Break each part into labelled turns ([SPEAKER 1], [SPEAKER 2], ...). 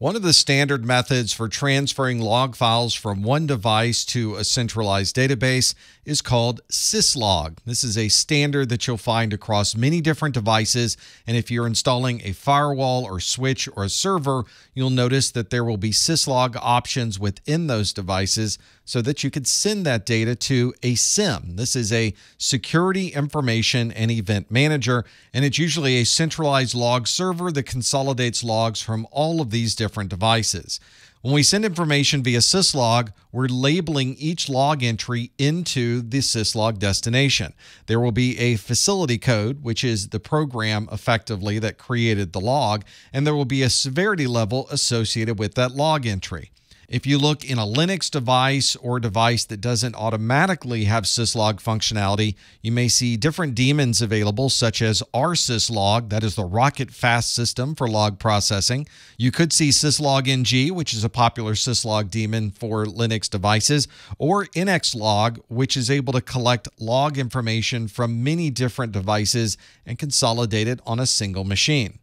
[SPEAKER 1] One of the standard methods for transferring log files from one device to a centralized database is called syslog. This is a standard that you'll find across many different devices. And if you're installing a firewall or switch or a server, you'll notice that there will be syslog options within those devices so that you could send that data to a SIM. This is a security information and event manager, and it's usually a centralized log server that consolidates logs from all of these different different devices. When we send information via syslog, we're labeling each log entry into the syslog destination. There will be a facility code, which is the program effectively that created the log, and there will be a severity level associated with that log entry. If you look in a Linux device or device that doesn't automatically have syslog functionality, you may see different daemons available, such as rsyslog, that is the rocket fast system for log processing. You could see syslogng, which is a popular syslog daemon for Linux devices, or nxlog, which is able to collect log information from many different devices and consolidate it on a single machine.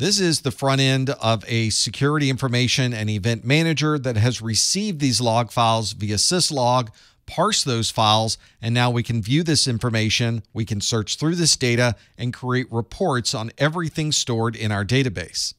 [SPEAKER 1] This is the front end of a security information and event manager that has received these log files via syslog, parse those files, and now we can view this information, we can search through this data, and create reports on everything stored in our database.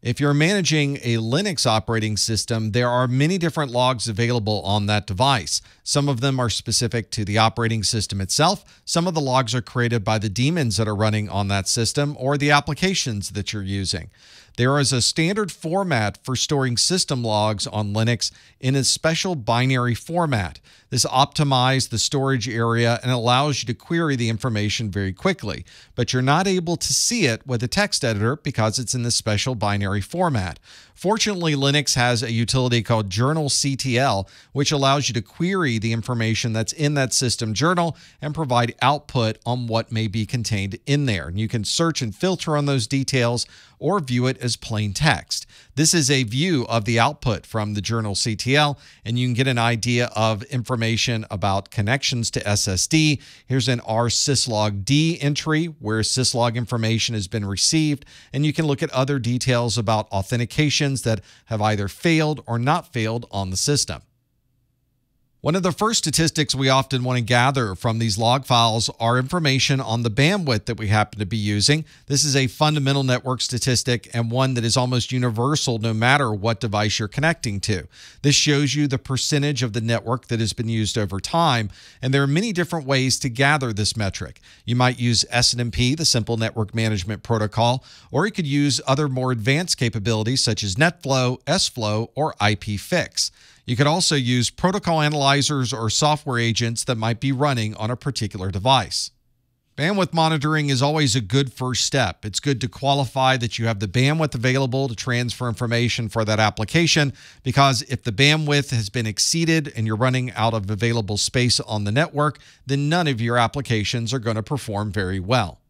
[SPEAKER 1] If you're managing a Linux operating system, there are many different logs available on that device. Some of them are specific to the operating system itself. Some of the logs are created by the daemons that are running on that system or the applications that you're using. There is a standard format for storing system logs on Linux in a special binary format. This optimizes the storage area and allows you to query the information very quickly, but you're not able to see it with a text editor because it's in this special binary format. Fortunately, Linux has a utility called journalctl, which allows you to query the information that's in that system journal and provide output on what may be contained in there. And you can search and filter on those details or view it as as plain text. This is a view of the output from the journal CTL, and you can get an idea of information about connections to SSD. Here's an rsyslogd entry where syslog information has been received, and you can look at other details about authentications that have either failed or not failed on the system. One of the first statistics we often want to gather from these log files are information on the bandwidth that we happen to be using. This is a fundamental network statistic and one that is almost universal no matter what device you're connecting to. This shows you the percentage of the network that has been used over time, and there are many different ways to gather this metric. You might use SNMP, the Simple Network Management Protocol, or you could use other more advanced capabilities such as NetFlow, SFlow, or IPFix. You could also use protocol analyzers or software agents that might be running on a particular device. Bandwidth monitoring is always a good first step. It's good to qualify that you have the bandwidth available to transfer information for that application because if the bandwidth has been exceeded and you're running out of available space on the network, then none of your applications are going to perform very well.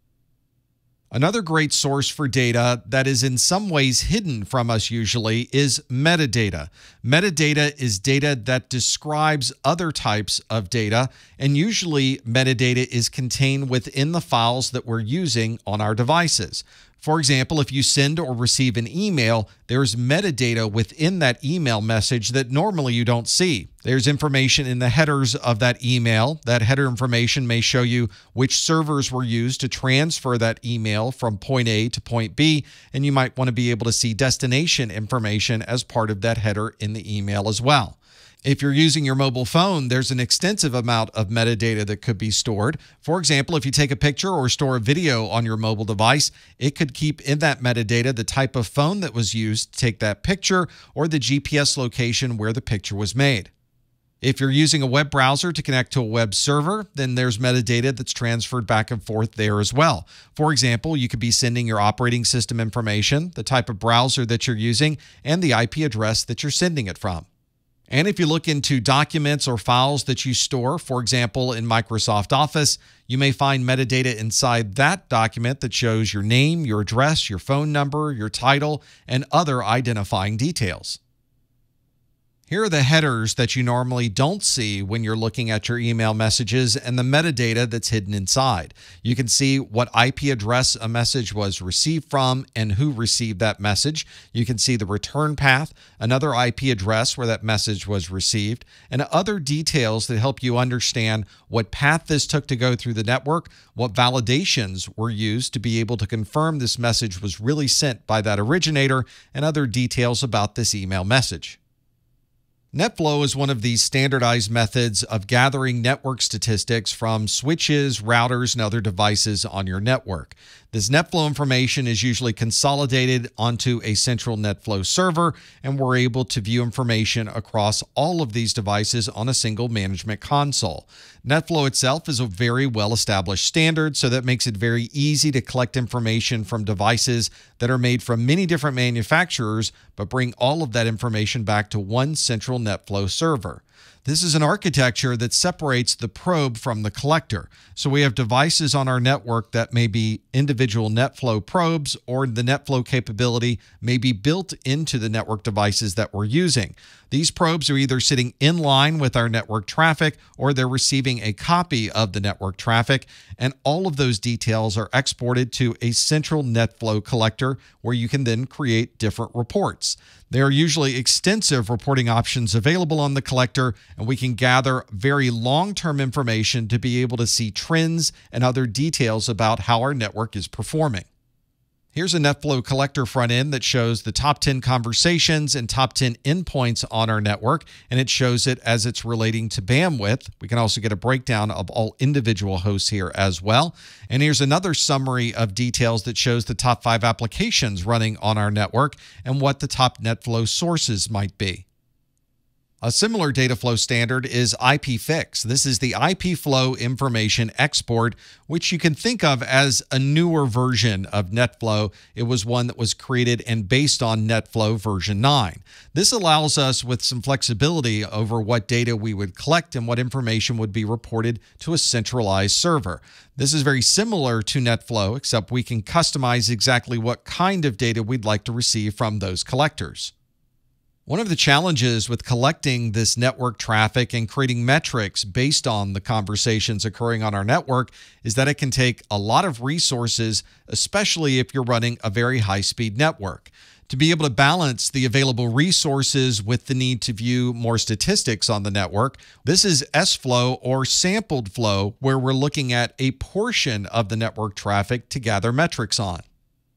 [SPEAKER 1] Another great source for data that is in some ways hidden from us usually is metadata. Metadata is data that describes other types of data, and usually metadata is contained within the files that we're using on our devices. For example, if you send or receive an email, there's metadata within that email message that normally you don't see. There's information in the headers of that email. That header information may show you which servers were used to transfer that email from point A to point B, and you might want to be able to see destination information as part of that header in the email as well. If you're using your mobile phone, there's an extensive amount of metadata that could be stored. For example, if you take a picture or store a video on your mobile device, it could keep in that metadata the type of phone that was used to take that picture or the GPS location where the picture was made. If you're using a web browser to connect to a web server, then there's metadata that's transferred back and forth there as well. For example, you could be sending your operating system information, the type of browser that you're using, and the IP address that you're sending it from. And if you look into documents or files that you store, for example, in Microsoft Office, you may find metadata inside that document that shows your name, your address, your phone number, your title, and other identifying details. Here are the headers that you normally don't see when you're looking at your email messages and the metadata that's hidden inside. You can see what IP address a message was received from and who received that message. You can see the return path, another IP address where that message was received, and other details that help you understand what path this took to go through the network, what validations were used to be able to confirm this message was really sent by that originator, and other details about this email message. NetFlow is one of these standardized methods of gathering network statistics from switches, routers, and other devices on your network. This NetFlow information is usually consolidated onto a central NetFlow server, and we're able to view information across all of these devices on a single management console. NetFlow itself is a very well established standard, so that makes it very easy to collect information from devices that are made from many different manufacturers, but bring all of that information back to one central NetFlow server. This is an architecture that separates the probe from the collector. So we have devices on our network that may be individual NetFlow probes or the NetFlow capability may be built into the network devices that we're using. These probes are either sitting in line with our network traffic or they're receiving a copy of the network traffic. And all of those details are exported to a central NetFlow collector where you can then create different reports. There are usually extensive reporting options available on the collector, and we can gather very long term information to be able to see trends and other details about how our network is performing. Here's a NetFlow collector front end that shows the top 10 conversations and top 10 endpoints on our network, and it shows it as it's relating to bandwidth. We can also get a breakdown of all individual hosts here as well. And here's another summary of details that shows the top five applications running on our network and what the top NetFlow sources might be. A similar data flow standard is IPFix. This is the IP flow information export, which you can think of as a newer version of NetFlow. It was one that was created and based on NetFlow version 9. This allows us with some flexibility over what data we would collect and what information would be reported to a centralized server. This is very similar to NetFlow, except we can customize exactly what kind of data we'd like to receive from those collectors. One of the challenges with collecting this network traffic and creating metrics based on the conversations occurring on our network is that it can take a lot of resources, especially if you're running a very high speed network. To be able to balance the available resources with the need to view more statistics on the network, this is S-Flow or sampled flow, where we're looking at a portion of the network traffic to gather metrics on.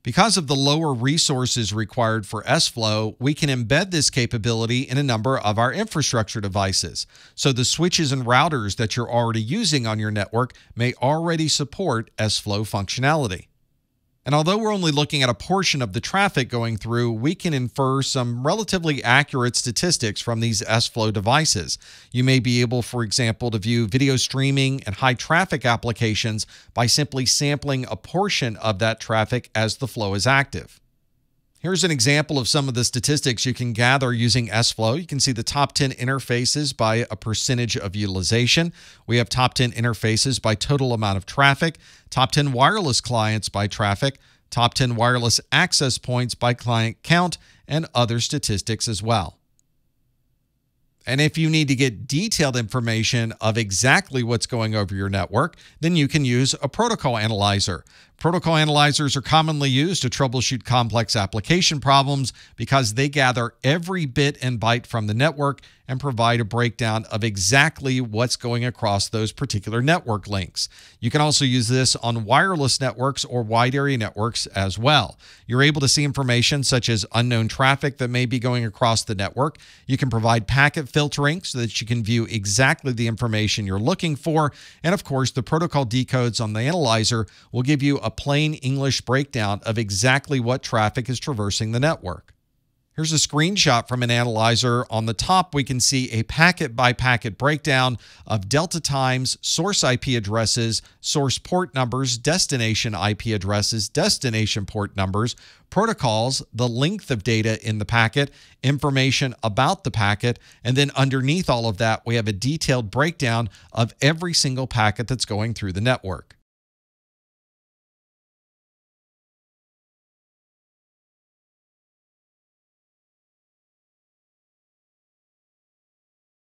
[SPEAKER 1] Because of the lower resources required for S-Flow, we can embed this capability in a number of our infrastructure devices. So the switches and routers that you're already using on your network may already support S-Flow functionality. And although we're only looking at a portion of the traffic going through, we can infer some relatively accurate statistics from these S-Flow devices. You may be able, for example, to view video streaming and high traffic applications by simply sampling a portion of that traffic as the flow is active. Here's an example of some of the statistics you can gather using SFlow. You can see the top 10 interfaces by a percentage of utilization. We have top 10 interfaces by total amount of traffic, top 10 wireless clients by traffic, top 10 wireless access points by client count, and other statistics as well. And if you need to get detailed information of exactly what's going over your network, then you can use a protocol analyzer. Protocol analyzers are commonly used to troubleshoot complex application problems because they gather every bit and byte from the network and provide a breakdown of exactly what's going across those particular network links. You can also use this on wireless networks or wide area networks as well. You're able to see information such as unknown traffic that may be going across the network. You can provide packet filtering so that you can view exactly the information you're looking for. And of course, the protocol decodes on the analyzer will give you a plain English breakdown of exactly what traffic is traversing the network. Here's a screenshot from an analyzer. On the top, we can see a packet by packet breakdown of Delta Times, source IP addresses, source port numbers, destination IP addresses, destination port numbers, protocols, the length of data in the packet, information about the packet, and then underneath all of that, we have a detailed breakdown of every single packet that's going through the network.